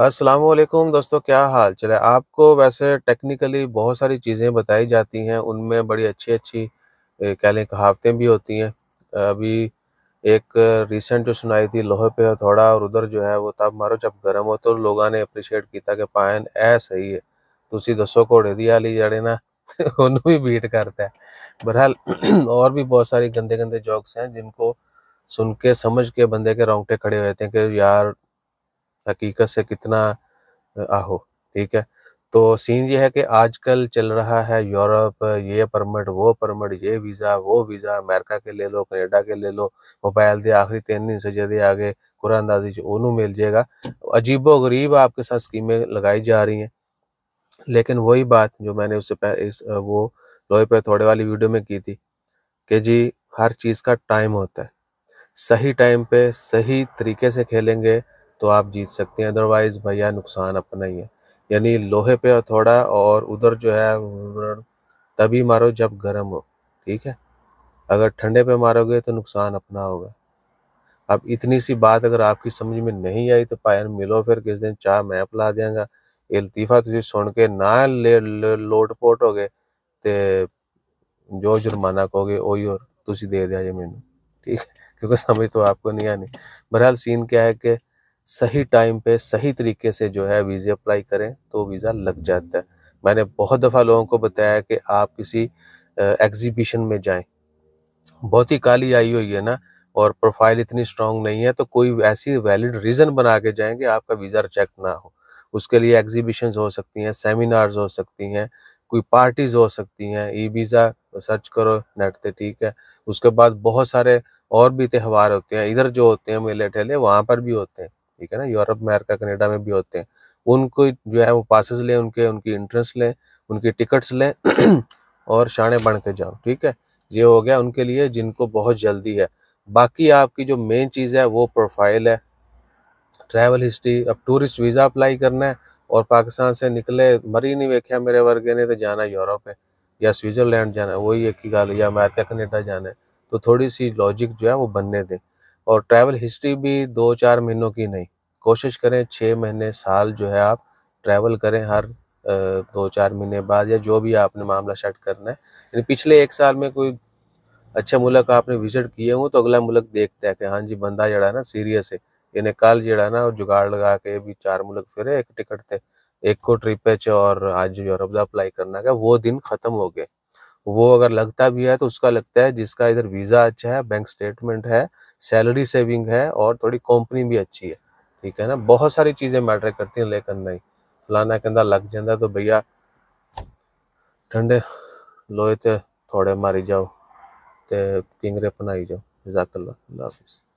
असलम दोस्तों क्या हाल चले आपको वैसे टेक्निकली बहुत सारी चीज़ें बताई जाती हैं उनमें बड़ी अच्छी अच्छी कह लें कहावतें भी होती हैं अभी एक रिसेंट जो सुनाई थी लोहे पे थोड़ा और उधर जो है वो तब मारो जब गर्म हो तो लोगों ने अप्रिशिएट किया कि पायन ऐ सही है ਤੁਸੀਂ दसो घोड़े दी आली जड़े ना उन्होंने भी बीट करता है बहरहाल और भी बहुत सारी गंदे गंदे जॉक्स हैं जिनको सुन के समझ के बंदे के रोंगटे खड़े हुए थे कि यार हकीकत से कितना आहो ठीक है तो सीन ये है कि आजकल चल रहा है यूरोप ये परमिट वो परमिट ये वीज़ा वो वीज़ा अमेरिका के ले लो कनेडा के ले लो मोबाइल दे आखिरी तीन हिस्से जे आगे कुरान ओनू मिल जाएगा अजीबो गरीब आपके साथ स्कीमें लगाई जा रही हैं लेकिन वही बात जो मैंने उससे पहले वो लोहे पे थोड़े वाली वीडियो में की थी कि जी हर चीज़ का टाइम होता है सही टाइम पे सही तरीके से खेलेंगे तो आप जीत सकते हैं अदरवाइज़ भैया नुकसान अपना ही है यानी लोहे पे थोड़ा और उधर जो है तभी मारो जब गर्म हो ठीक है अगर ठंडे पे मारोगे तो नुकसान अपना होगा अब इतनी सी बात अगर आपकी समझ में नहीं आई तो पाए मिलो फिर किस दिन चाह मैं पिला देंगा ਇਹ ਲਤੀਫਾ ਤੁਸੀਂ ਸੁਣ ਕੇ ਨਾ ਲੋਟਪੋਟ ਹੋ तो जो जुर्माना कहोगे ਕਹੋਗੇ ਉਹੀ और तुम दे दिया ਜੇ ਮੈਨੂੰ ठीक है क्योंकि समझ तो आपको नहीं आनी बहरहाल सीन क्या है कि सही टाइम पे सही तरीके से जो है वीज़े अप्लाई करें तो वीज़ा लग जाता है मैंने बहुत दफ़ा लोगों को बताया कि आप किसी एग्जीबिशन में जाएं बहुत ही काली आई हुई है ना और प्रोफाइल इतनी स्ट्रांग नहीं है तो कोई ऐसी वैलिड रीज़न बना के जाएँ कि आपका वीज़ा रिजेक्ट ना हो उसके लिए एग्जीबिशन हो सकती हैं सेमिनार्स हो सकती हैं कोई पार्टीज़ हो सकती हैं ई वीज़ा सर्च करो नेट पे ठीक है उसके बाद बहुत सारे और भी त्यौहार होते हैं इधर जो होते हैं मेले ठेले वहाँ पर भी होते हैं ठीक है ना यूरोप अमेरिका कनेडा में भी होते हैं उनको जो है वो पासिस लें उनके उनकी इंट्रेंस लें उनकी टिकट्स लें और शाणे बन के जाओ ठीक है ये हो गया उनके लिए जिनको बहुत जल्दी है बाकी आपकी जो मेन चीज़ है वो प्रोफाइल है ट्रैवल हिस्ट्री अब टूरिस्ट वीज़ा अप्लाई करना है और पाकिस्तान से निकले मरी नहीं वेख्या मेरे वर्गे ने तो जाना यूरोप है या स्विट्ज़रलैंड जाना है वही एक ही गाल या अमेरिका कनेडा जाना है तो थोड़ी सी लॉजिक जो है वो बनने दें और ट्रैवल हिस्ट्री भी दो चार महीनों की नहीं कोशिश करें छः महीने साल जो है आप ट्रैवल करें हर दो चार महीने बाद या जो भी आपने मामला सेट करना है यानी पिछले एक साल में कोई अच्छे मुल्क आपने विजिट किए हों तो अगला मुल्क देखता है कि हाँ जी बंदा जड़ा ना सीरियस है यानी कल जड़ा ना जुगाड़ लगा के भी चार मुल्क फिरे एक टिकट थे एक को ट्रिप है और आज यूरोप अप्लाई करना का वो दिन खत्म हो गए वो अगर लगता भी है तो उसका लगता है जिसका इधर वीज़ा अच्छा है बैंक स्टेटमेंट है सैलरी सेविंग है और थोड़ी कंपनी भी अच्छी है ठीक है ना बहुत सारी चीज़ें मैटर करती हैं लेकिन नहीं फलाना कहता लग जाता तो भैया ठंडे लोहे थोड़े मारी जाओ तो किंगरे बनाई जाओ जजाकल्ला हाफिज़